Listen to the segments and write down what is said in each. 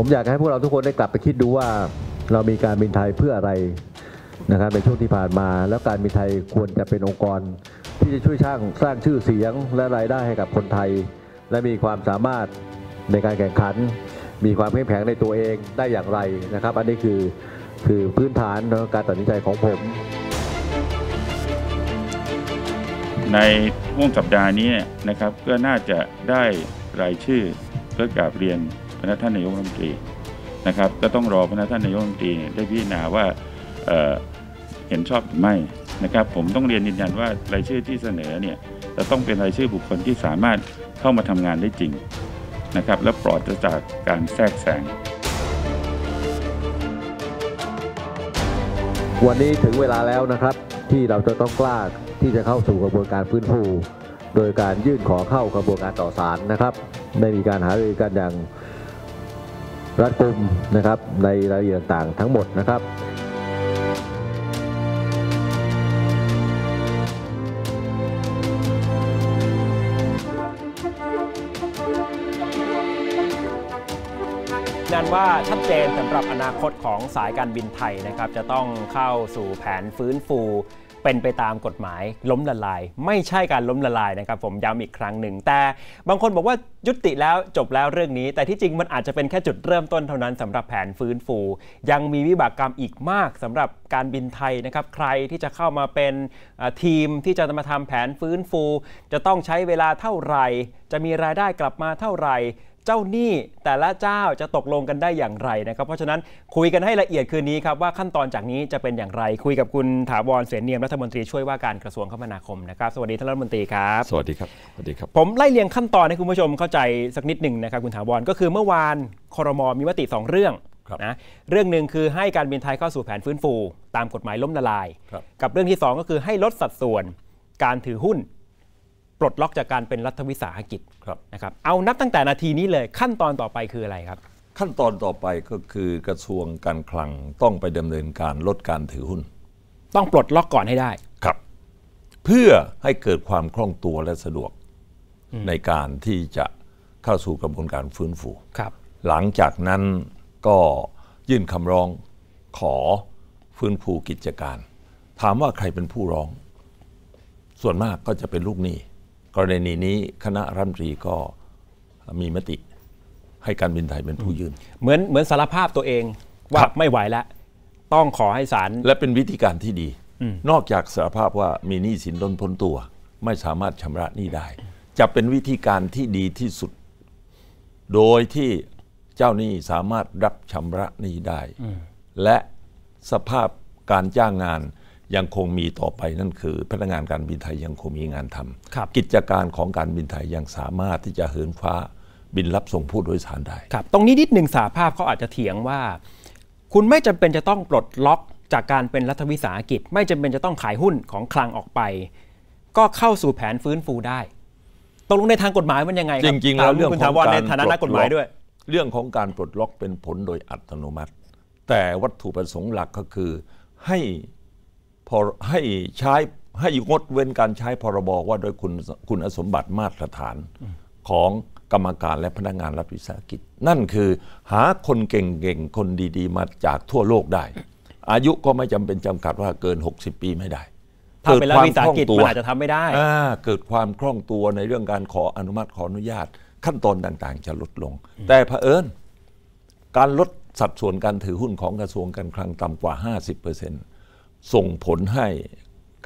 ผมอยากให้พวกเราทุกคนได้กลับไปคิดดูว่าเรามีการบินไทยเพื่ออะไรนะครับในช่วงที่ผ่านมา แล้วการบินไทยควรจะเป็นองค์กร ที่จะช่วยช่างสร้างชื่อเสียงและรายได้ให้กับคนไทย และมีความสามารถในการแข่งขัน มีความเข้มแข็งในตัวเองได้อย่างไรนะครับ อันนี้คือคือพื้นฐานการตัดสินใจของผม ในห่วงสัปดาห์นี้นะครับก็น่าจะได้รายชื่อเพื่อกราบเรียนพนักท่านนายกรัฐมนตรีนะครับก็ต้องรอพนักท่านนายกรัฐมนตรีได้พิจารณาว่าเห็นชอบหรือไม่นะครับผมต้องเรียนยืนยันว่ารายชื่อที่เสนอเนี่ยจะต้องเป็นรายชื่อบุคคลที่สามารถเข้ามาทำงานได้จริงนะครับและปลอดจากการแทรกแซงวันนี้ถึงเวลาแล้วนะครับที่เราจะต้องกล้าที่จะเข้าสู่กระบวนการฟื้นฟูโดยการยื่นขอเข้ากระบวนการต่อศาลนะครับได้มีการหารือกันอย่างรัดกุมนะครับในรายละเอียดต่างๆทั้งหมดนะครับนั่นว่าชัดเจนสำหรับอนาคตของสายการบินไทยนะครับ จะต้องเข้าสู่แผนฟื้นฟูเป็นไปตามกฎหมายล้มละลาย ไม่ใช่การล้มละลายนะครับ ผมย้ำอีกครั้งหนึ่ง แต่บางคนบอกว่ายุติแล้วจบแล้วเรื่องนี้ แต่ที่จริงมันอาจจะเป็นแค่จุดเริ่มต้นเท่านั้นสำหรับแผนฟื้นฟู ยังมีวิบากกรรมอีกมาก สำหรับการบินไทยนะครับ ใครที่จะเข้ามาเป็นทีมที่จะมาทำแผนฟื้นฟู จะต้องใช้เวลาเท่าไหร่จะมีรายได้กลับมาเท่าไหร่เจ้าหนี้แต่ละเจ้าจะตกลงกันได้อย่างไรนะครับ เพราะฉะนั้นคุยกันให้ละเอียดคืนนี้ครับว่าขั้นตอนจากนี้จะเป็นอย่างไรคุยกับคุณถาวรเสนเนียมรัฐมนตรีช่วยว่าการกระทรวงคมนาคมนะครับสวัสดี ท่านรัฐมนตรีครับสวัสดีครับ สวัสดีครับ ผมไล่เรียงขั้นตอนให้คุณผู้ชมเข้าใจสักนิดหนึ่งนะครับคุณถาวรก็คือเมื่อวานคอรมอมีมติ 2 เรื่องนะเรื่องหนึ่งคือให้การบินไทยเข้าสู่แผนฟื้นฟู ตามกฎหมายล้มละลาย กับเรื่องที่2ก็คือให้ลดสัดส่วนการถือหุ้นปลดล็อกจากการเป็นรัฐวิสาหกิจครับนะครับ เอานับตั้งแต่นาทีนี้เลยขั้นตอนต่อไปคืออะไรครับ ขั้นตอนต่อไปก็คือกระทรวงการคลังต้องไปดำเนินการลดการถือหุ้น ต้องปลดล็อกก่อนให้ได้ครับ เพื่อให้เกิดความคล่องตัวและสะดวกในการที่จะเข้าสู่กระบวนการฟื้นฟูครับ หลังจากนั้นก็ยื่นคำร้องขอฟื้นฟูกิจการ ถามว่าใครเป็นผู้ร้อง ส่วนมากก็จะเป็นลูกหนี้กรณีนี้คณะรัฐมนตรีก็มีมติให้การบินไทยเป็นผู้ยื่น เหมือนเหมือนสารภาพตัวเอง ว่าไม่ไหวแล้วต้องขอให้ศาลและเป็นวิธีการที่ดี นอกจากสารภาพว่ามีหนี้สินล้นพ้นตัว ไม่สามารถชำระหนี้ได้จะเป็นวิธีการที่ดีที่สุด โดยที่เจ้าหนี้สามารถรับชำระหนี้ได้ และสภาพการจ้างงานยังคงมีต่อไปนั่นคือพนักงานการบินไทยยังคงมีงานทำกิจการของการบินไทยยังสามารถที่จะเหินฟ้าบินรับส่งผู้โดยสารได้ครับ ตรงนี้นิดหนึ่งสาภาพเขาอาจจะเถียงว่า คุณไม่จำเป็นจะต้องปลดล็อกจากการเป็นรัฐวิสาหกิจ ไม่จำเป็นจะต้องขายหุ้นของคลังออกไป ก็เข้าสู่แผนฟื้นฟูได้ตกลงในทางกฎหมายมันยังไงครับจริงๆแล้วเรื่องของการในฐานะนักกฎหมายด้วย เรื่องของการปลดล็อกเป็นผลโดยอัตโนมัติ แต่วัตถุประสงค์หลักก็คือให้พอให้ใช้ให้งดเว้นการใช้พรบว่าโดยคุณคุณสมบัติมาตรฐานของกรรมการและพนักงานรัฐวิสาหกิจ นั่นคือหาคนเก่งๆ คนดีๆ มาจากทั่วโลกได้ อายุก็ไม่จำเป็นจำกัดว่าเกิน 60 ปีไม่ได้เกิดความคล่องตัวอาจจะทำไม่ได้ เกิดความคล่องตัวในเรื่องการขออนุมัติขออนุญาตขั้นตอนต่างๆ จะลดลง แต่เผอิญ การลดสัดส่วนการถือหุ้นของกระทรวงการคลังต่ำกว่า 50%เส่งผลให้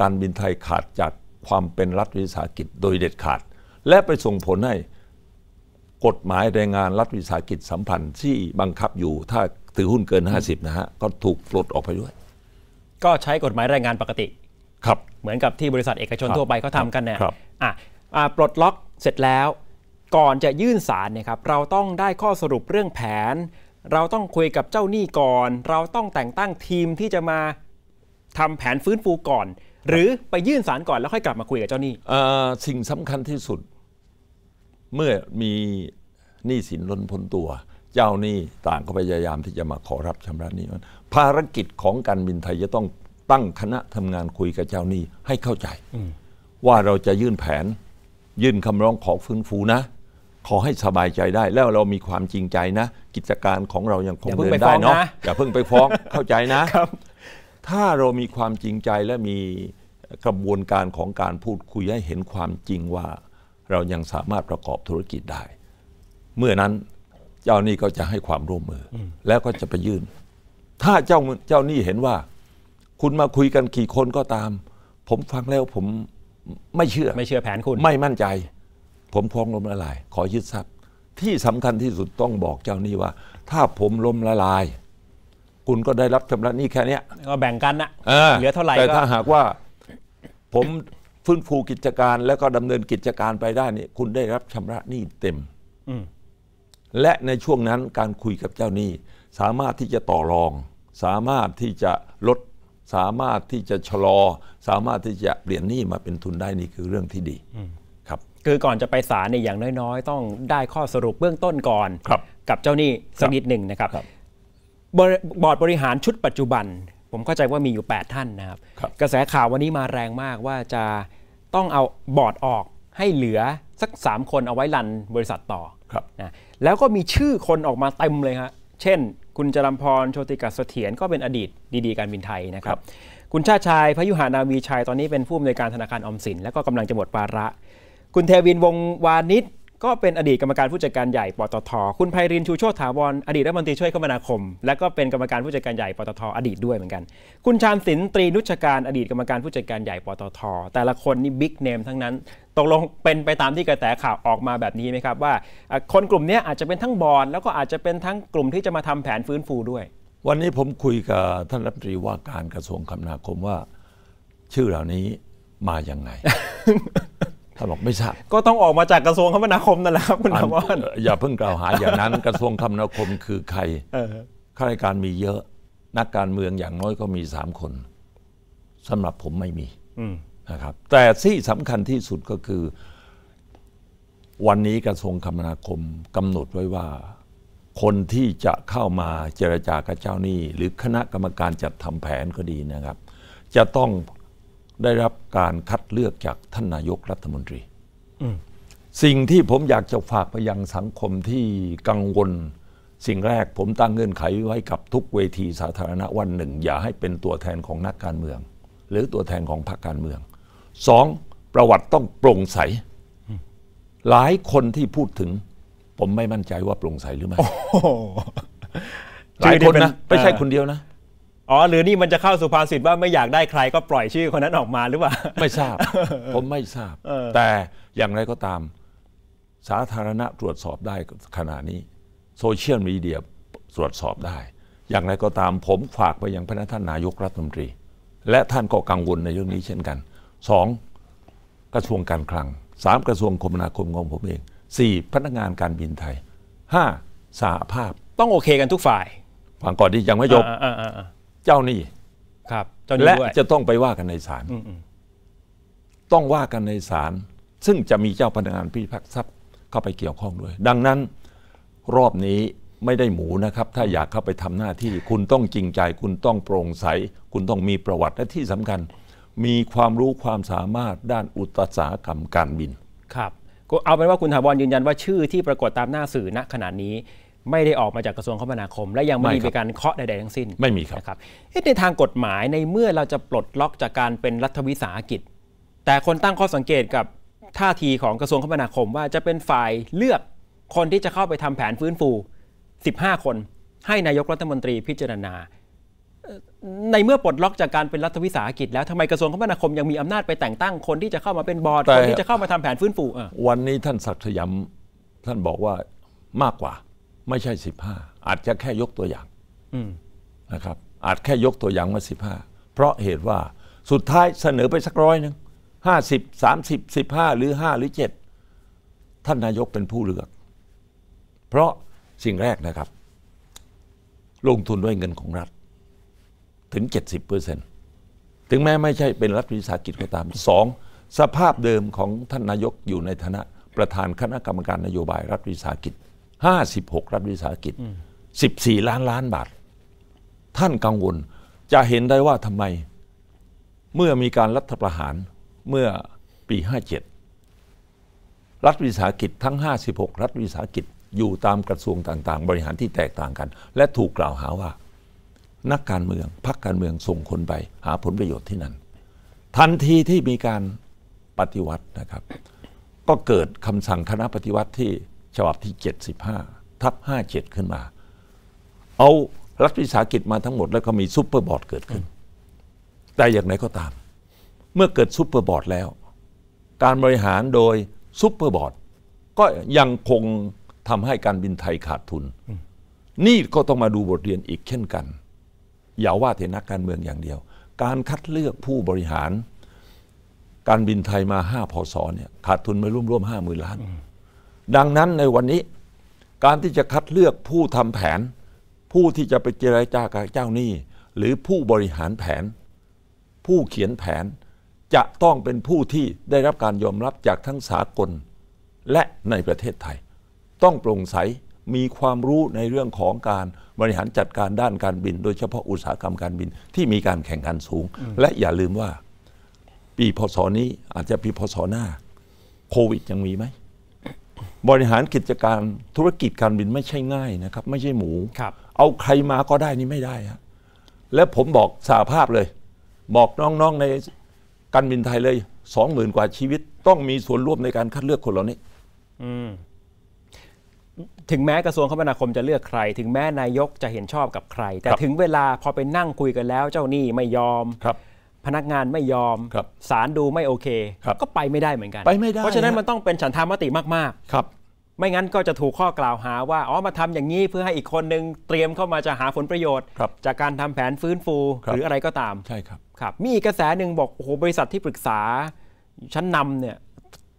การบินไทยขาดจากความเป็นรัฐวิสาหกิจโดยเด็ดขาด และไปส่งผลให้ กฎหมายแรงงานรัฐวิสาหกิจสัมพันธ์ที่บังคับอยู่ถ้าถือหุ้นเกิน 50 นะฮะก็ถูกปลดออกไปด้วยก็ใช้กฎหมายแรงงานปกติ ครับ เหมือนกับที่บริษัทเอกชนทั่วไปเขาทำกันเนี่ยอ่ะปลดล็อกเสร็จแล้ว ก่อนจะยื่นสารเนี่ยครับ เราต้องได้ข้อสรุปเรื่องแผน เราต้องคุยกับเจ้าหนี้ก่อน เราต้องแต่งตั้งทีมที่จะมาทำแผนฟื้นฟูก่อน หรือไปยื่นสารก่อนแล้วค่อยกลับมาคุยกับเจ้าหนี้สิ่งสำคัญที่สุดเมื่อมีหนี้สินล้นพ้นตัว เจ้าหนี้ต่างก็พยายามที่จะมาขอรับชำระหนี้ภารกิจของการบินไทยจะต้องตั้งคณะทำงานคุยกับเจ้าหนี้ให้เข้าใจว่าเราจะยื่นแผน ยื่นคำร้องขอฟื้นฟูนะขอให้สบายใจได้ แล้วเรามีความจริงใจนะ กิจการของเรายังคงเดินได้เนาะอย่าเพิ่งไปฟ้องเข้าใจนะถ้าเรามีความจริงใจและมีกระบวนการของการพูดคุยให้เห็นความจริงว่าเรายังสามารถประกอบธุรกิจได้ เมื่อนั้นเจ้านี้ก็จะให้ความร่วมมืออแล้วก็จะไปยื่น ถ้าเจ้าเจ้านี้เห็นว่าคุณมาคุยกันกี่คนก็ตาม ผมฟังแล้ว ผมไม่เชื่อไม่เชื่อแผนคุณไม่มั่นใจ ผมพ้องล้มละลายขอยึดทรัพย์ที่สำคัญที่สุดต้องบอกเจ้านี้ว่า ถ้าผมล้มละลายคุณก็ได้รับชำระหนี้แค่เนี้ยก็แบ่งกันนะเหลือเท่าไหร่แต่ถ้าหากว่า ผมฟื้นฟูกิจการแล้วก็ดำเนินกิจการไปได้เนี่ยคุณได้รับชำระหนี้เต็มอและในช่วงนั้นการคุยกับเจ้าหนี้สามารถที่จะต่อรอง สามารถที่จะลด สามารถที่จะชะลอ สามารถที่จะเปลี่ยนหนี้มาเป็นทุนได้นี่คือเรื่องที่ดีครับ คือก่อนจะไปศาลเนี่ยอย่างน้อย ๆ ต้องได้ข้อสรุปเบื้องต้นก่อนกับเจ้าหนี้สักนิดหนึ่งนะครับครับบอร์ดบริหารชุดปัจจุบัน ผมเข้าใจว่ามีอยู่ 8 ท่านนะครับ กระแสข่าววันนี้มาแรงมากว่าจะต้องเอาบอร์ดออกให้เหลือ สัก 3 คนเอาไว้รันบริษัทต่อนะแล้วก็มีชื่อคนออกมาเต็มเลยครับเช่น คุณจรัมพรโชติกาสเสถียรก็เป็นอดีตดีๆการบินไทยนะครับรบคุณชาชายพยุหานาวีชัยตอนนี้เป็นผู้อำนวยการธนาคารอมสิน และก็กำลังจะหมดวาระ คุณเทวินวงวานิชก็เป็นอดีตกรรมการผู้จัดการใหญ่ปตท คุณไพรินชูโชติถาวรอดีตรัฐมนตรีช่วยคมนาคม และก็เป็น กรรมการผู้จัดการใหญ่ปตทอดีตด้วยเหมือนกัน คุณชานศิลป์ตรีนุชการอดีตกรรมการผู้จัดการใหญ่ปตทแต่ละคนนี่บิ๊กเนมทั้งนั้น ตกลงเป็นไปตามที่กระแสข่าวออกมาแบบนี้ไหมครับว่าคนกลุ่มนี้อาจจะเป็นทั้งบอลแล้วก็อาจจะเป็นทั้งกลุ่มที่จะมาทำแผนฟื้นฟูด้วย วันนี้ผมคุยกับท่านรัฐมนตรีว่าการกระทรวงคมนาคมว่า ชื่อเหล่านี้มาอย่างไงท่านบอกไม่ทราบก็ต้องออกมาจากกระทรวงคมนาคมนั่นแหละครับคุณราวันอย่าเพิ่งกล่าวหาอย่างนั้น กระทรวงคมนาคมคือใครข้าราชการมีเยอะนักการเมืองอย่างน้อยก็มีสามคนสำหรับผมไม่มีนะครับ แต่ที่สำคัญที่สุดก็คือ วันนี้กระทรวงคมนาคมกำหนดไว้ว่า คนที่จะเข้ามาเจรจากับเจ้าหนี้หรือคณะกรรมการจัดทำแผนก็ดีนะครับ จะต้องได้รับการคัดเลือกจากท่านนายกรัฐมนตรี สิ่งที่ผมอยากจะฝากไปยังสังคมที่กังวล สิ่งแรกผมตั้งเงื่อนไข ไว้กับทุกเวทีสาธารณะวันหนึ่ง อย่าให้เป็นตัวแทนของนักการเมือง หรือตัวแทนของพรรคการเมือง สอง ประวัติต้องโปร่งใส หลายคนที่พูดถึง ผมไม่มั่นใจว่าโปร่งใสหรือไม่หลายคนนะไม่ใช่คนเดียวนะอ๋อหรือนี่มันจะเข้าสุภาษิตว่าไม่อยากได้ใครก็ปล่อยชื่อคนนั้นออกมาหรือเปล่า ไม่ทราบ ผมไม่ทราบ แต่อย่างไรก็ตามสาธารณะตรวจสอบได้ขณะนี้ โซเชียลมีเดียตรวจสอบได้ อย่างไรก็ตามผมฝากไปยังพนักท่านนายกรัฐมนตรี และท่านก็กังวลในเรื่องนี้เช่นกันสองกระทรวงการคลังสามกระทรวงคมนาคมของผมเองสี่พนักงานการบินไทยห้าสาภาพต้องโอเคกันทุกฝ่ายฟังก่อนที่ยังไม่จบเจ้าหนี้ครับเจ้าหนี้และจะต้องไปว่ากันในศาลต้องว่ากันในศาลซึ่งจะมีเจ้าพนักงานพิพากษาเข้าไปเกี่ยวข้องด้วย ดังนั้นรอบนี้ไม่ได้หมูนะครับ ถ้าอยากเข้าไปทำหน้าที่คุณต้องจริงใจ คุณต้องโปร่งใสคุณต้องมีประวัติและที่สำคัญ มีความรู้ความสามารถด้านอุตสาหกรรมการบิน ครับ ก็เอาเป็นว่าคุณถาวรยืนยัน ว่าชื่อที่ปรากฏตามหน้าสื่อณขณะนี้ไม่ได้ออกมาจากกระทรวงคมนาคม และยังไม่มีการเคาะใดๆทั้งสิ้นไม่มีครับรบในทางกฎหมายในเมื่อเราจะปลดล็อกจากการเป็นรัฐวิสาหกิจ แต่คนตั้งข้อสังเกตกับท่าทีของกระทรวงคมนาคมว่าจะเป็นฝ่ายเลือกคนที่จะเข้าไปทำแผนฟื้นฟู15คน ให้นายกรัฐมนตรีพิจารณาในเมื่อปลดล็อกจากการเป็นรัฐวิสาหกิจแล้วทำไมกระทรวงคมนาคมยังมีอำนาจไปแต่งตั้งคนที่จะเข้ามาเป็นบอร์ดคนที่จะเข้ามาทำแผนฟื้นฟู วันนี้ท่านศักดิ์สยามท่านบอกว่ามากกว่าไม่ใช่สิบห้าอาจจะแค่ยกตัวอย่างนะครับ อาจแค่ยกตัวอย่างมาสิบห้าเพราะเหตุว่าสุดท้ายเสนอไปสักร้อยหนึ่งห้าสิบสามสิบสิบห้าหรือห้าหรือเจ็ดท่านนายกเป็นผู้เลือก เพราะสิ่งแรกนะครับ ลงทุนด้วยเงินของรัฐ ถึงเจ็ดสิบเปอร์เซ็นตถึงแม้ไม่ใช่เป็นรัฐวิสาหกิจก็ตาม สอง สภาพเดิมของท่านนายกอยู่ในฐานะ ประธานคณะกรรมการนโยบายรัฐวิสาหกิจห้าสิบหกรัฐวิสาหกิจสสิบี่ล้านล้านบาทท่านกังวลจะเห็นได้ว่าทำไมเมื่อมีการรัฐประหารเมื่อปีห้าเจ็ดรัฐวิสาหกิจทั้งห้าสิบหกรัฐวิสาหกิจอยู่ตามกระทรวงต่าง ๆ บริหารที่แตกต่างกัน และถูกกล่าวหาว่า นักการเมืองพรรคการเมืองส่งคนไปหาผลประโยชน์ที่นั่นทันทีที่มีการปฏิวัตินะครับ ก็เกิดคำสั่งคณะปฏิวัติที่ฉบับที่ 75 ทับ57ขึ้นมา เอารัฐวิสาหกิจมาทั้งหมด แล้วก็มีซูเปอร์บอร์ดเกิดขึ้น แต่อย่างไรก็ตาม เมื่อเกิดซูเปอร์บอร์ดแล้ว การบริหารโดยซูเปอร์บอร์ดก็ยังคงทำให้การบินไทยขาดทุน นี่ก็ต้องมาดูบทเรียนอีกเช่นกัน อย่าว่าเทนักการเมืองอย่างเดียว การคัดเลือกผู้บริหาร การบินไทยมา 5พศเนี่ยขาดทุนไปร่วมมห้าหมื่นล้านดังนั้นในวันนี้การที่จะคัดเลือกผู้ทำแผน ผู้ที่จะไปเจรจากับเจ้าหนี้หรือผู้บริหารแผน ผู้เขียนแผนจะต้องเป็นผู้ที่ได้รับการยอมรับจากทั้งสากลและในประเทศไทย ต้องโปร่งใส มีความรู้ในเรื่องของการบริหารจัดการด้านการบิน โดยเฉพาะอุตสาหกรรมการบิน ที่มีการแข่งขันสูง และอย่าลืมว่า ปีพศนี้อาจจะปีพศหน้าโควิดยังมีไหมบริหารกิจการธุรกิจการบินไม่ใช่ง่ายนะครับ ไม่ใช่หมูครับ เอาใครมาก็ได้นี่ไม่ได้ฮะและผมบอกสาภาพเลย บอกน้องๆในการบินไทยเลยสองหมื่นกว่าชีวิต ต้องมีส่วนร่วมในการคัดเลือกคนเหล่านี้ถึงแม้กระทรวงคมนาคมจะเลือกใคร ถึงแม้นายกจะเห็นชอบกับใคร แต่ถึงเวลาพอไปนั่งคุยกันแล้ว เจ้านี่ไม่ยอมครับพนักงานไม่ยอมศาลดูไม่โอเค ก็ไปไม่ได้เหมือนกันไปไม่ได้เพราะฉะนั้นมันต้องเป็นฉันทามติมากๆ ครับ ไม่งั้นก็จะถูกข้อกล่าวหาว่า อ๋อ มาทำอย่างนี้เพื่อให้อีกคนนึงเตรียมเข้ามาจะหาผลประโยชน์ จากการทำแผนฟื้นฟูหรืออะไรก็ตาม ใช่ครับ ครับ มีกระแสหนึ่งบอก โอ้โหบริษัทที่ปรึกษาชั้นนำเนี่ย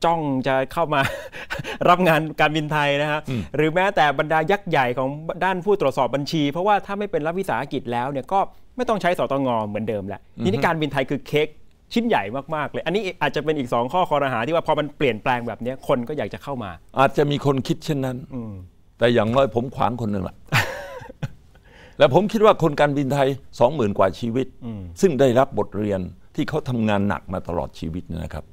จ้องจะเข้ามารับงานการบินไทยนะฮะหรือแม้แต่บรรดายักษ์ใหญ่ของด้านผู้ตรวจสอบบัญชี เพราะว่าถ้าไม่เป็นรับวิสาหกิจแล้วเนี่ยก็ไม่ต้องใช้สตงเหมือนเดิมแหละทีนี้การบินไทยคือเค้กชิ้นใหญ่มากๆเลย อันนี้อาจจะเป็นอีก 2 ข้อคอรหา ที่ว่าพอมันเปลี่ยนแปลงแบบนี้คนก็อยากจะเข้ามา อาจจะมีคนคิดเช่นนั้นแต่อย่างน้อยผมขวางคนหนึ่งละและผมคิดว่าคนการบินไทยสองหมื่นกว่าชีวิต ซึ่งได้รับบทเรียนที่เขาทำงานหนักมาตลอดชีวิตนะครับ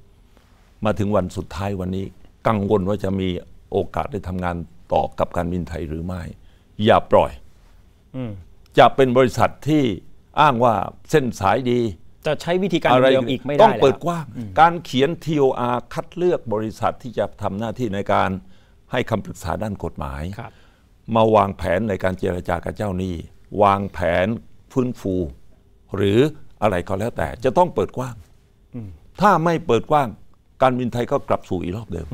มาถึงวันสุดท้ายวันนี้ กังวลว่าจะมีโอกาสได้ทำงานต่อกับการบินไทยหรือไม่ อย่าปล่อยจะเป็นบริษัทที่อ้างว่าเส้นสายดี จะใช้วิธีการเดิมอีกไม่ได้ต้องเปิดกว้างการเขียน TOR คัดเลือกบริษัทที่จะทำหน้าที่ในการให้คำปรึกษาด้านกฎหมายมาวางแผนในการเจรจากับเจ้าหนี้ วางแผนฟื้นฟู หรืออะไรก็แล้วแต่จะต้องเปิดกว้างถ้าไม่เปิดกว้างการบินไทยก็กลับสู่อีกรอบเดิม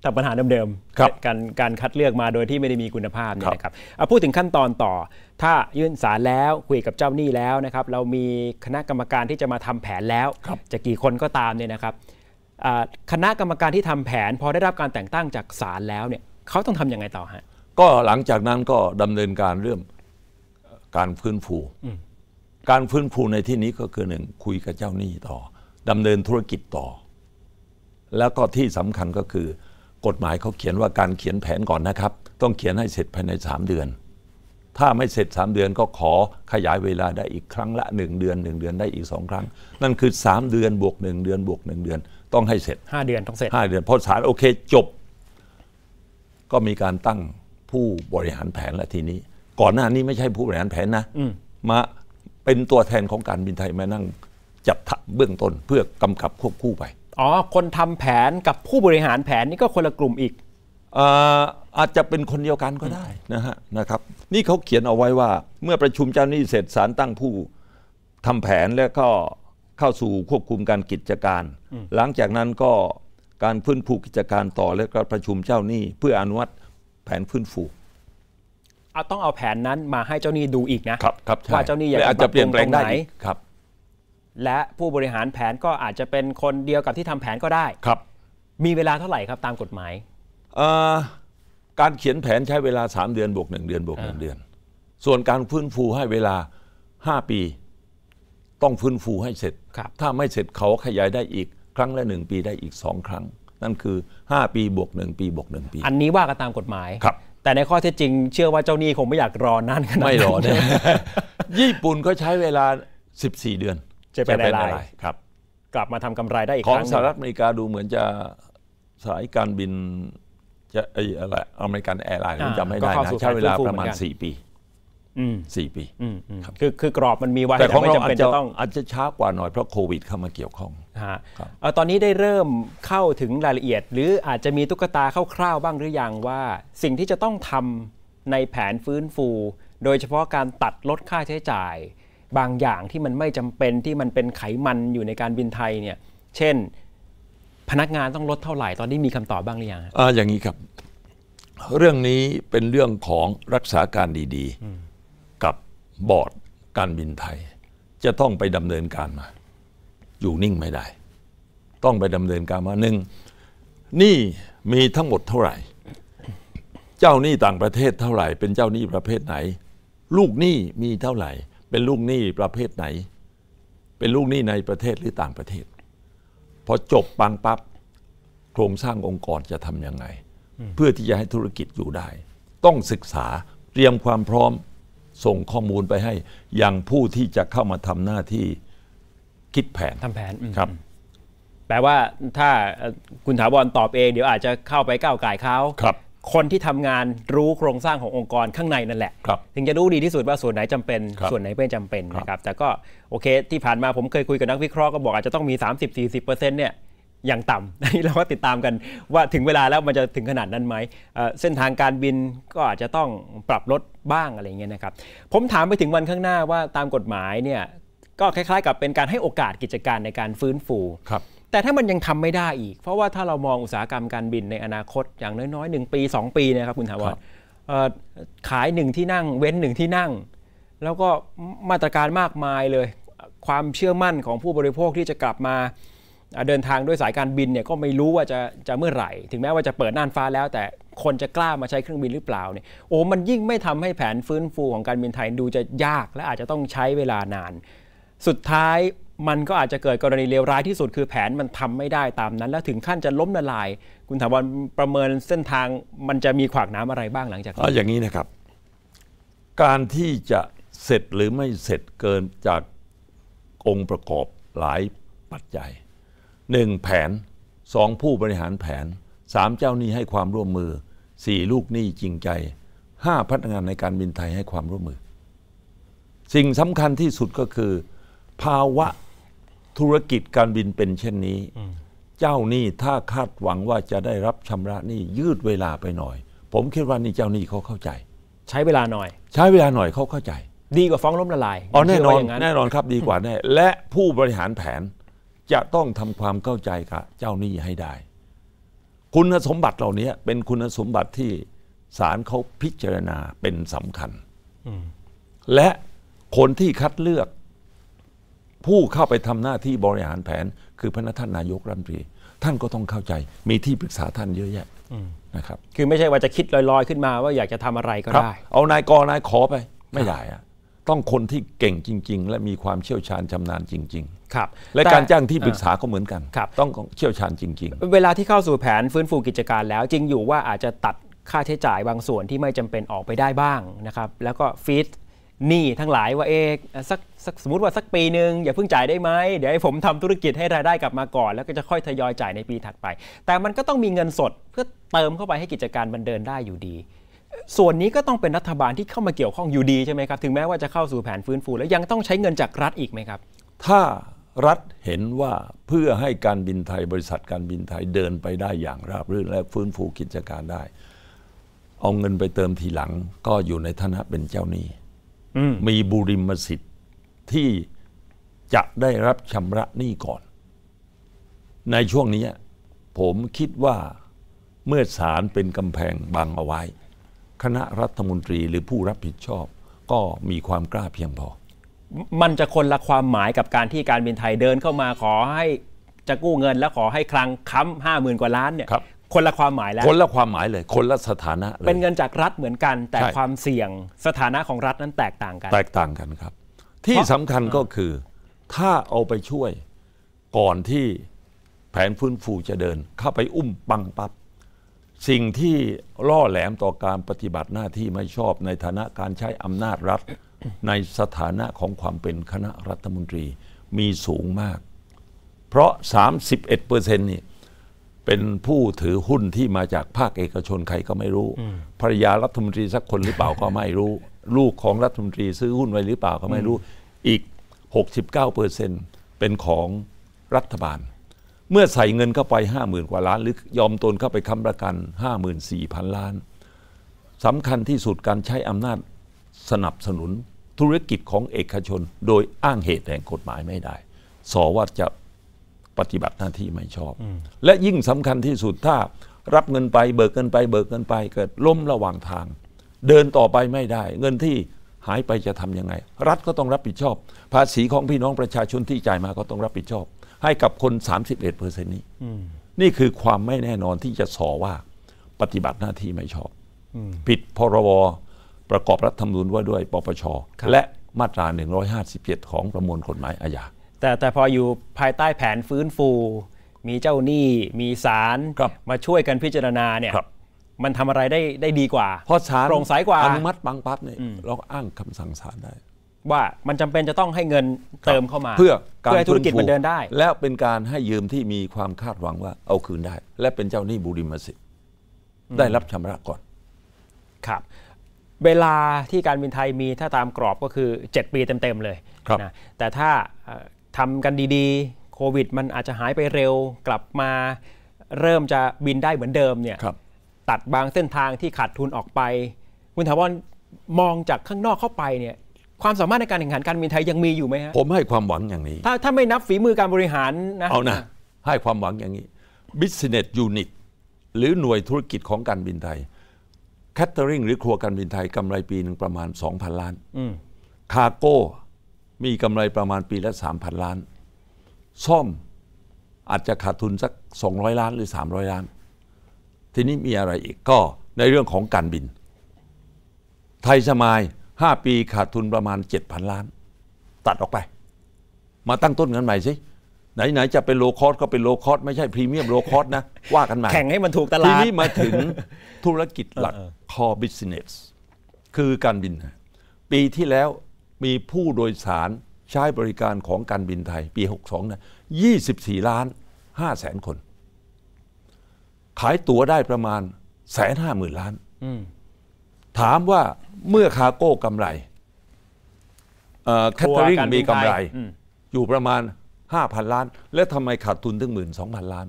แต่ปัญหาเดิมๆการการคัดเลือกมาโดยที่ไม่ได้มีคุณภาพเนี่ยนะครับพูดถึงขั้นตอนต่อ ถ้ายื่นสารแล้วคุยกับเจ้าหนี้แล้วนะครับ เรามีคณะกรรมการที่จะมาทำแผนแล้ว จะกี่คนก็ตามเนี่ยนะครับ คณะกรรมการที่ทำแผน พอได้รับการแต่งตั้งจากสารแล้วเนี่ย เขาต้องทํำยังไงต่อฮะ ก็หลังจากนั้นก็ดำเนินการเรื่องการฟื้นฟูการฟื้นฟูในที่นี้ก็คือหนึ่งคุยกับเจ้าหนี้ต่อ ดำเนินธุรกิจต่อแล้วก็ที่สำคัญก็คือกฎหมายเขาเขียนว่าการเขียนแผนก่อนนะครับ ต้องเขียนให้เสร็จภายใน 3 เดือน ถ้าไม่เสร็จ 3 เดือนก็ขอขยายเวลาได้อีกครั้งละ1 เดือน 1 เดือนได้อีก 2 ครั้ง นั่นคือ 3 เดือนบวก1เดือนบวก1เดือน ต้องให้เสร็จ5เดือนต้องเสร็จ5เดือนพอศาลโอเค จบ ก็มีการตั้งผู้บริหารแผนและทีนี้ ก่อนหน้านี้ไม่ใช่ผู้บริหารแผนนะมาเป็นตัวแทนของการบินไทยมานั่งจับทะเบื้องต้นเพื่อกำกับควบคู่ไปอ๋อ คนทำแผนกับผู้บริหารแผนนี่ก็คนละกลุ่มอีก อาจจะเป็นคนเดียวกันก็ได้นะฮะนะครับ นี่เขาเขียนเอาไว้ว่า เมื่อประชุมเจ้าหนี้เสร็จสารตั้งผู้ทำแผนแล้วก็เข้าสู่ควบคุมการกิจการ หลังจากนั้นก็การฟื้นฟูกิจการต่อแล้วก็ประชุมเจ้าหนี้เพื่ออนุวัตแผนฟื้นฟูเอาต้องเอาแผนนั้นมาให้เจ้าหนี้ดูอีกนะครับครับว่าเจ้าหนี้อยากจะเปลี่ปนแงลงไหนครับและผู้บริหารแผนก็อาจจะเป็นคนเดียวกับที่ทำแผนก็ได้ครับ มีเวลาเท่าไหร่ครับตามกฎหมายการเขียนแผนใช้เวลา 3 เดือนบวก1 เดือนบวก1 เดือน ส่วนการฟื้นฟูให้เวลา 5 ปี ต้องฟื้นฟูให้เสร็จรถ้าไม่เสร็จเขาขยายได้อีกครั้งละ 1 ปีได้อีก 2 ครั้ง นั่นคือ 5 ปีบวก 1 ปีบวก1 ปี อันนี้ว่ากันตามกฎหมายครับ แต่ในข้อเท็จจริง เชื่อว่าเจ้าหนี้คงไม่อยากรอนานขนาดนั้นไม่รอเนี่ยญี่ปุ่นก็ใช้เวลา 14 เดือนจจเป็นอะไรครับ กลับมาทำกำไรได้อีกครั้งขสงสหรัฐอเมริกาดูเหมือนจะสายการบินจะอะไรอเมริกันแอร์ไลน์ผมจำไม่ได้นะใช้เวลาประมาณสี่ปีสี่ปีครับคือคือกรอบมันมีไว้แต่แต่ของเราจอาจจะต้องอาจจะช้ากว่าหน่อย เพราะโควิดเข้ามาเกี่ยวข้องฮะครับตอนนี้ได้เริ่มเข้าถึงรายละเอียด หรืออาจจะมีตุ๊กตาคร่าวๆบ้างหรือยังว่าสิ่งที่จะต้องทำในแผนฟื้นฟู โดยเฉพาะการตัดลดค่าใช้จ่ายบางอย่างที่มันไม่จำเป็นที่มันเป็นไขมันอยู่ในการบินไทยเนี่ย เช่นพนักงานต้องลดเท่าไหร่ตอนนี้มีคำตอบบ้างหรือยังอ่าอย่างนี้ครับ เรื่องนี้เป็นเรื่องของรักษาการดีๆ กับบอร์ดการบินไทย จะต้องไปดำเนินการมา อยู่นิ่งไม่ได้ ต้องไปดำเนินการมาหนึ่งนี่มีทั้งหมดเท่าไหร่ เจ้าหนี้ต่างประเทศเท่าไหร่ เป็นเจ้าหนี้ประเภทไหน ลูกหนี้มีเท่าไหร่เป็นลูกหนี้ประเภทไหน เป็นลูกหนี้ในประเทศหรือต่างประเทศ พอจบปังปับ๊บโครงสร้างองค์กรจะทำยังไง เพื่อที่จะให้ธุรกิจอยู่ได้ ต้องศึกษาเตรียมความพร้อมส่งข้อมูลไปให้อย่างผู้ที่จะเข้ามาทำหน้าที่คิดแผนทำแผนครับ แปลว่าถ้าคุณถาวรตอบเองเดี๋ยวอาจจะเข้าไปก้าวไก่เขาครับคนที่ทำงานรู้โครงสร้างขององค์กรข้างในนั่นแหละ ถึงจะรู้ดีที่สุดว่าส่วนไหนจำเป็นส่วนไหนไม่จำเป็นนะครับแต่ก็โอเคที่ผ่านมาผมเคยคุยกับนักวิเคราะห์ก็บอกอาจจะต้องมี 30-40%เนี่ยอย่างต่ำนี่เราก็ติดตามกันว่าถึงเวลาแล้วมันจะถึงขนาดนั้นไหมเส้นทางการบินก็อาจจะต้องปรับลดบ้างอะไรเงี้ยนะครับ ผมถามไปถึงวันข้างหน้าว่าตามกฎหมายเนี่ยก็คล้ายๆ กับเป็นการให้โอกาสกิจการในการฟื้นฟูครับแต่ถ้ามันยังทำไม่ได้อีก เพราะว่าถ้าเรามองอุตสาหกรรมการบิน ในอนาคตอย่างน้อยๆหนึ่งปี2 ปีนะครับคุณถาวรขายหนึ่งที่นั่ง เว้นหนึ่งที่นั่ง แล้วก็มาตรการมากมายเลย ความเชื่อมั่นของผู้บริโภคที่จะกลับมาเดินทางด้วยสายการบินเนี่ยก็ไม่รู้ว่าจะจะเมื่อไหร่ ถึงแม้ว่าจะเปิดน่านฟ้าแล้ว แต่คนจะกล้ามาใช้เครื่องบินหรือเปล่าเนี่ยโอ้มันยิ่งไม่ทำให้แผนฟื้นฟูของการบินไทยดูจะยาก และอาจจะต้องใช้เวลานาน สุดท้ายมันก็อาจจะเกิดกรณีเลวร้ายที่สุดคือแผนมันทำไม่ได้ตามนั้น แล้วถึงขั้นจะล้มละลาย คุณถาวรประเมินเส้นทางมันจะมีขวากน้ำอะไรบ้างหลังจากนี้อย่างนี้นะครับ การที่จะเสร็จหรือไม่เสร็จเกินจากองค์ประกอบหลายปัจจัยหนึ่งแผนสองผู้บริหารแผนสามเจ้าหนี้ให้ความร่วมมือสี่ลูกหนี้จริงใจห้าพนักงานในการบินไทยให้ความร่วมมือ สิ่งสำคัญที่สุดก็คือภาวะธุรกิจการบินเป็นเช่นนี้ เจ้าหนี้ถ้าคาดหวังว่าจะได้รับชำระนี่ยืดเวลาไปหน่อย ผมคิดว่านี่เจ้าหนี้เขาเข้าใจ ใช้เวลาหน่อย ใช้เวลาหน่อยเขาเข้าใจ ดีกว่าฟ้องล้มละลายอ๋อแน่นอนแน่นอนครับดีกว่าแน่และผู้บริหารแผนจะต้องทำความเข้าใจกับเจ้าหนี้ให้ได้ คุณสมบัติเหล่านี้เป็นคุณสมบัติที่ศาลเขาพิจารณาเป็นสำคัญและคนที่คัดเลือกผู้เข้าไปทำหน้าที่บริหารแผนคือพนักท่าน นายกรัฐมนตรี ท่านก็ต้องเข้าใจมีที่ปรึกษาท่านเยอะแยะนะครับคือไม่ใช่ว่าจะคิดลอยๆ ขึ้นมาว่าอยากจะทำอะไรก็ได้ เอานายกนายขอไป ไม่ได้อะต้องคนที่เก่งจริงๆ และมีความเชี่ยวชาญชำนาญจริงๆครับและการจ้างที่ปรึกษาก็เหมือนกันต้องเชี่ยวชาญจริง ๆ เวลาที่เข้าสู่แผนฟื้นฟูกิจการ แล้วจริงอยู่ว่าอาจจะตัดค่าใช้จ่ายบางส่วนที่ไม่จำเป็นออกไปได้บ้างนะครับแล้วก็ฟีดหนี้ทั้งหลายว่าเอ๊สักสมมติว่าสักปีหนึ่ง อย่าเพิ่งจ่ายได้ไหมเดี๋ยวให้ผมทำธุรกิจให้รายได้กลับมาก่อน แล้วก็จะค่อยทยอยจ่ายในปีถัดไป แต่มันก็ต้องมีเงินสดเพื่อเติมเข้าไปให้กิจการมันเดินได้อยู่ดี ส่วนนี้ก็ต้องเป็นรัฐบาลที่เข้ามาเกี่ยวข้องอยู่ดีใช่ไหมครับถึงแม้ว่าจะเข้าสู่แผนฟื้นฟูแล้วยังต้องใช้เงินจากรัฐอีกไหมครับ ถ้ารัฐเห็นว่าเพื่อให้การบินไทยบริษัทการบินไทยเดินไปได้อย่างราบรื่นและฟื้นฟูกิจการได้เอาเงินไปเติมทีหลังก็อยู่ในฐานะเป็นเจ้าหนี้มีบุริมสิทธิ์ที่จะได้รับชำระหนี้ก่อน ในช่วงนี้ผมคิดว่าเมื่อศาลเป็นกำแพงบังเอาไว้ คณะรัฐมนตรีหรือผู้รับผิดชอบก็มีความกล้าเพียงพอ มันจะคนละความหมายกับการที่การบินไทยเดินเข้ามาขอให้ จะกู้เงินแล้วขอให้คลังค้ำห้าหมื่นกว่าล้านเนี่ยคนละความหมายแล้ว คนละความหมายเลย คนละสถานะเเป็นเงินจากรัฐเหมือนกันแต่ความเสี่ยงสถานะของรัฐนั้นแตกต่างกัน แตกต่างกันครับ ที่สำคัญก็คือถ้าเอาไปช่วยก่อนที่แผนฟื้นฟูจะเดิน เข้าไปอุ้มปังปับสิ่งที่ล่อแหลมต่อการปฏิบัติหน้าที่ไม่ชอบในฐานะการใช้อำนาจรัฐในสถานะของความเป็นคณะรัฐมนตรีมีสูงมาก เพราะ 31เปอร์เซ็นต์นี่เป็นผู้ถือหุ้นที่มาจากภาคเอกชนใครก็ไม่รู้ ภรรยารัฐมนตรีสักคนหรือเปล่าก็ไม่รู้ ลูกของรัฐมนตรี ซื้อหุ้นไว้หรือเปล่าก็ไม่รู้ อีก 69 เปอร์เซ็นเป็นของรัฐบาล เมื่อใส่เงินเข้าไป50,000กว่าล้าน หรือยอมตนเข้าไปค้ำประกัน54,000 ล้าน สำคัญที่สุดการใช้อำนาจสนับสนุนธุรกิจของเอกชนโดยอ้างเหตุแห่งกฎหมายไม่ได้สอว่าจะปฏิบัติหน้าที่ไม่ชอบ และยิ่งสำคัญที่สุด ถ้ารับเงินไปเบิกเงินไปเบิกเงินไปเกิดล้มระหว่างทาง เดินต่อไปไม่ได้ เงินที่หายไปจะทํำยังไง รัฐก็ต้องรับผิดชอบ ภาษีของพี่น้องประชาชนที่จ่ายมาก็ต้องรับผิดชอบ ให้กับคน 31%นี้นี่คือความไม่แน่นอนที่จะสอว่า ปฏิบัติหน้าที่ไม่ชอบผิดพรบประกอบรัฐธรรมนูญว่าด้วยปปชและมาตรา 157 ของประมวลกฎหมายอาญาแต่แต่พออยู่ภายใต้แผนฟื้นฟู มีเจ้าหนี้มีศาลมาช่วยกันพิจารณาเนี่ยมันทำอะไรได้ได้ดีกว่าเพราะศาลโปร่งใสกว่าอนุมัติบังปั๊บเนี่ยเราอ้างคำสั่งศาลได้ ว่ามันจำเป็นจะต้องให้เงินเติมเข้ามา เพื่อการธุรกิจมันเดินได้ แล้วเป็นการให้ยืมที่มีความคาดหวังว่าเอาคืนได้ และเป็นเจ้าหนี้บุริมสิทธิ์ได้รับชำระก่อนครับ เวลาที่การบินไทยมีถ้าตามกรอบก็คือ7ปีเต็มๆเลยนะแต่ถ้าทำกันดี ๆ โควิด มันอาจจะหายไปเร็วกลับมาเริ่มจะบินได้เหมือนเดิมเนี่ยตัดบางเส้นทางที่ขาดทุนออกไป คุณถาวรมองจากข้างนอกเข้าไปเนี่ยความสามารถในการแข่งขันการบินไทยยังมีอยู่ไหมฮะผมให้ความหวังอย่างนี้ ถ้าถ้าไม่นับฝีมือการบริหารนะเอานะ ให้ความหวังอย่างนี้ Business Unit หรือหน่วยธุรกิจของการบินไทย c a t e r i n g หรือครัวการบินไทยกำไรปีหนึ่งประมาณ 2,000 ล้านคาโก้มีกำไรประมาณปีละ 3,000 ล้าน ซ่อมอาจจะขาดทุนสัก 200 ล้านหรือ 300 ล้าน ทีนี้มีอะไรอีกก็ในเรื่องของการบิน ไทยสมาย 5 ปีขาดทุนประมาณ 7,000 ล้าน ตัดออกไป มาตั้งต้นเงินใหม่สิไหนไหนจะเป็นโลคอสก็เป็นโลคอสไม่ใช่พรีเมียมโลคอสนะว่ากันใหม่แข่งให้มันถูกตลาด ทีนี้มาถึงธุรกิจหลัก core business คือการบินปีที่แล้วมีผู้โดยสารใช้บริการของการบินไทย ปี 62นะ24 ล้าน 5 แสนคน ขายตั๋วได้ประมาณแสนห้าหมื่นล้าน ถามว่าเมื่อคาโก้กำไร แคทเธอริงมีกำไร อยู่ประมาณ 5,000 ล้าน และทำไมขาดทุนถึง 12,000 ล้าน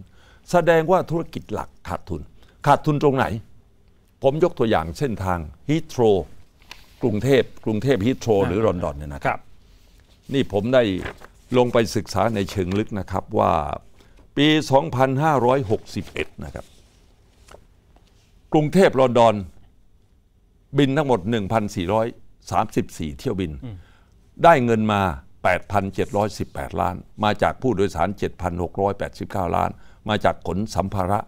แสดงว่าธุรกิจหลักขาดทุน ขาดทุนตรงไหน ผมยกตัวอย่างเส้นทางฮิตโตรกรุงเทพกรุงเทพฮิตโตรหรือรอนดอนเนี่ยนะครับ นี่ผมได้ลงไปศึกษาในเชิงลึกนะครับว่าปี 2561 นะครับ กรุงเทพรอนดอนบินทั้งหมด 1,434 เที่ยวบิน ได้เงินมา 8,718 ล้าน มาจากผู้โดยสาร 7,689 ล้าน มาจากขนสัมภาระ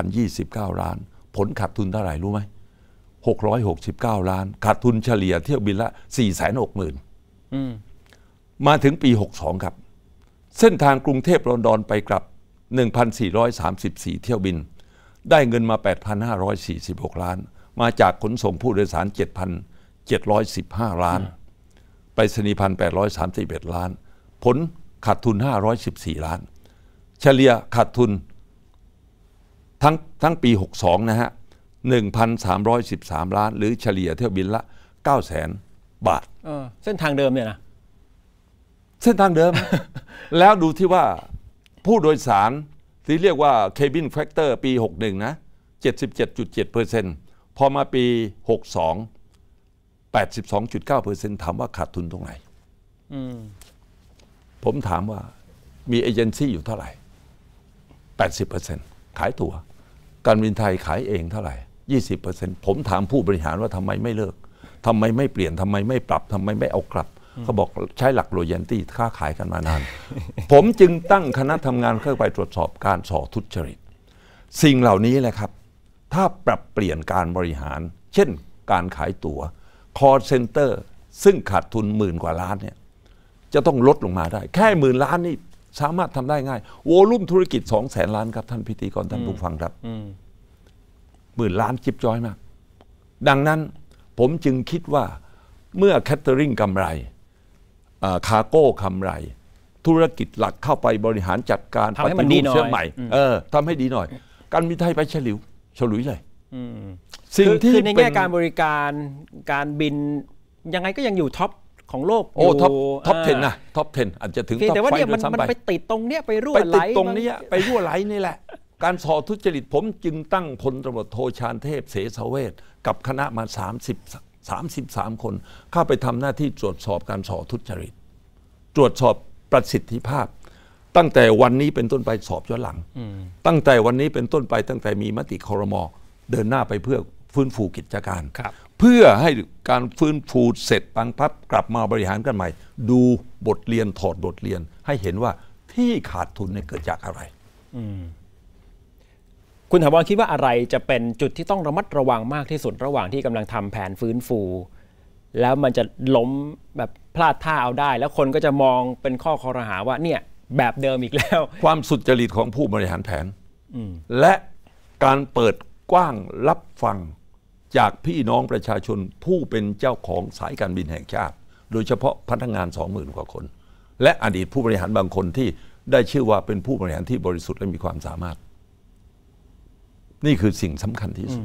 1,029 ล้าน ผลขาดทุนเท่าไหร่รู้ไหม669 ล้านขาดทุนเฉลี่ยเที่ยวบินละ 4 6 0 0 0 0มาถึงปี 62 ครับ เส้นทางกรุงเทพลอนดอนไปกลับ 1,434 เที่ยวบิน ได้เงินมา 8,546 ล้าน มาจากขนส่งผู้โดยสาร 7,715 ล้าน ไปสนีพัน831 ล้าน ผลขาดทุน 514 ล้าน เฉลี่ยขาดทุน ทั้งทั้งปี 62 นะฮะ1,313 ล้าน หรือเฉลี่ยเที่ยวบินละ 9 0 0แสนบาทเส้นทางเดิมเนี่ยนะเส้นทางเดิม แล้วดูที่ว่าผู้โดยสาร ที่เรียกว่า cabin factor ปี 61 นะ 77.7%พอมาปี 62 82.9%ถามว่าขาดทุนตรงไหนมผมถามว่ามีเอเจนซี่อยู่เท่าไหร่ 80%ขายตัว๋วการบินไทยขายเองเท่าไหร่20%ผมถามผู้บริหารว่าทำไมไม่เลิกทำไมไม่เปลี่ยนทำไมไม่ปรับทำไมไม่เอากลับเขาบอกใช้หลักโรยันตี้ค้าขายกันมานาน ผมจึงตั้งคณะทำงานเข้าไปตรวจสอบการสอทุจริต สิ่งเหล่านี้แหละครับ ถ้าปรับเปลี่ยนการบริหาร เช่นการขายตัว๋วคอร์เซนเตอร์ซึ่งขาดทุนหมื่นกว่าล้านเนี่ยจะต้องลดลงมาได้ แค่หมื่นล้านนี่สามารถทำได้ง่ายโวลุ่มธุรกิจ2แสนล้านครับท่านพิธีกรท่านผู้ฟังครับหมื่นล้านจิบจ้อยมาก ดังนั้นผมจึงคิดว่าเมื่อแคทเตอริงกำไร คาโก้กำไร ธุรกิจหลักเข้าไปบริหารจัดการปฏิรูปเชื่อใหม่เออทำให้ดีหน่อย การบินไทยไปเฉลิวเฉลุยเลยสิ่งที่ในแง่การบริการการบินยังไงก็ยังอยู่ท็อปของโลกโอ้ ท็อปท็อปเทนนะท็อปเทนอาจจะถึงแต่ว่าเนี่ยมันไปติดตรงเนี้ยไปรั่วไหลติดตรงนี้ไปรั่วไหลนี่แหละการสอทุจริตผมจึงตั้งพลตำรวจโทชานเทพเสสเวทกับคณะมา30 33คนเข้าไปทำหน้าที่ตรวจสอบการสอทุจริตตรวจสอบประสิทธิภาพ ตั้งแต่วันนี้เป็นต้นไปสอบย้อนหลังตั้งแต่วันนี้เป็นต้นไปตั้งแต่มีมติคอรมอเดินหน้าไปเพื่อฟื้นฟูกิจการเพื่อให้การฟื้นฟูเสร็จปังพับกลับมาบริหารกันใหม่ ดูบทเรียนถอดบทเรียนให้เห็นว่าที่ขาดทุนเนี่ยเกิดจากอะไรคุณถาวรคิดว่าอะไรจะเป็นจุดที่ต้องระมัดระวังมากที่สุดระหว่างที่กำลังทำแผนฟื้นฟู แล้วมันจะล้มแบบพลาดท่าเอาได้ แล้วคนก็จะมองเป็นข้อคอรหาว่าเนี่ยแบบเดิมอีกแล้ว ความสุดจริตของผู้บริหารแผนและการเปิดกว้างรับฟังจากพี่น้องประชาชนผู้เป็นเจ้าของสายการบินแห่งชาติโดยเฉพาะพนักงานสองหมื่นกว่าคน และอดีตผู้บริหารบางคนที่ได้ชื่อว่าเป็นผู้บริหารที่บริสุทธิ์และมีความสามารถนี่คือสิ่งสำคัญที่สุด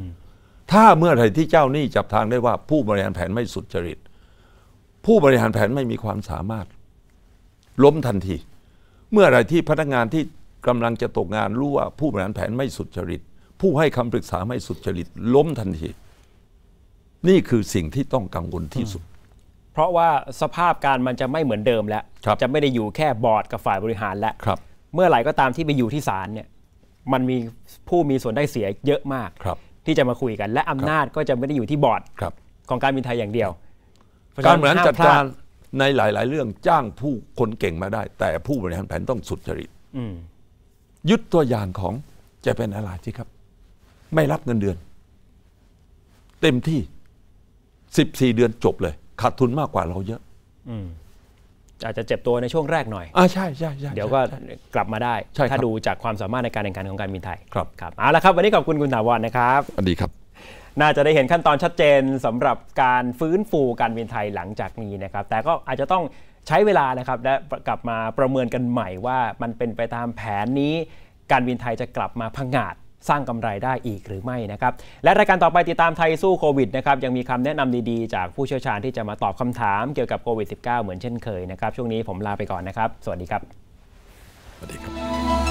ถ้าเมื่อไหรที่เจ้าหนี้จับทางได้ว่า ผู้บริหารแผนไม่สุจริต ผู้บริหารแผนไม่มีความสามารถ ล้มทันที เมื่อไรที่พนักงานที่กำลังจะตกงานรู้ว่าผู้บริหารแผนไม่สุจริต ผู้ให้คำปรึกษาไม่สุจริต ล้มทันที นี่คือสิ่งที่ต้องกังวลที่สุด เพราะว่าสภาพการมันจะไม่เหมือนเดิมแล้ว จะไม่ได้อยู่แค่บอร์ดกับฝ่ายบริหารแล้วเมื่อไหร่ก็ตามที่ไปอยู่ที่ศาลเนี่ยมันมีผู้มีส่วนได้เสียเยอะมากที่จะมาคุยกัน และอำนาจก็จะไม่ได้อยู่ที่บอร์ดของการบินไทยอย่างเดียวการบริหารจัดการในหลาย ๆ เรื่องจ้างผู้คนเก่งมาได้ แต่ผู้บริหารแผนต้องสุดจริตยึดตัวอย่างของจะเป็นอะไรที่ครับ ไม่รับเงินเดือน เต็มที่สสิบี่เดือนจบเลย ขาดทุนมากกว่าเราเยอะอาจจะเจ็บตัวในช่วงแรกหน่อย อ่าใช่ใช่ใช่เดี๋ยวก็กลับมาได้ ถ้าดูจากความสามารถในการแข่งขันของการบินไทย ครับครับเอาละครับ วันนี้ขอบคุณ คุณถาวรนะครับสวัสดีครับ น่าจะได้เห็นขั้นตอนชัดเจนสำหรับการฟื้นฟูการบินไทยหลังจากนี้นะครับแต่ก็อาจจะต้องใช้เวลานะครับและกลับมาประเมินกันใหม่ว่ามันเป็นไปตามแผนนี้ การบินไทยจะกลับมาพังงาดสร้างกำไรได้อีกหรือไม่นะครับ และรายการต่อไปติดตามไทยสู้โควิดนะครับยังมีคำแนะนำดีๆ จากผู้เชี่ยวชาญที่จะมาตอบคำถามเกี่ยวกับโควิด -19 เหมือนเช่นเคยนะครับ ช่วงนี้ผมลาไปก่อนนะครับ สวัสดีครับ สวัสดีครับ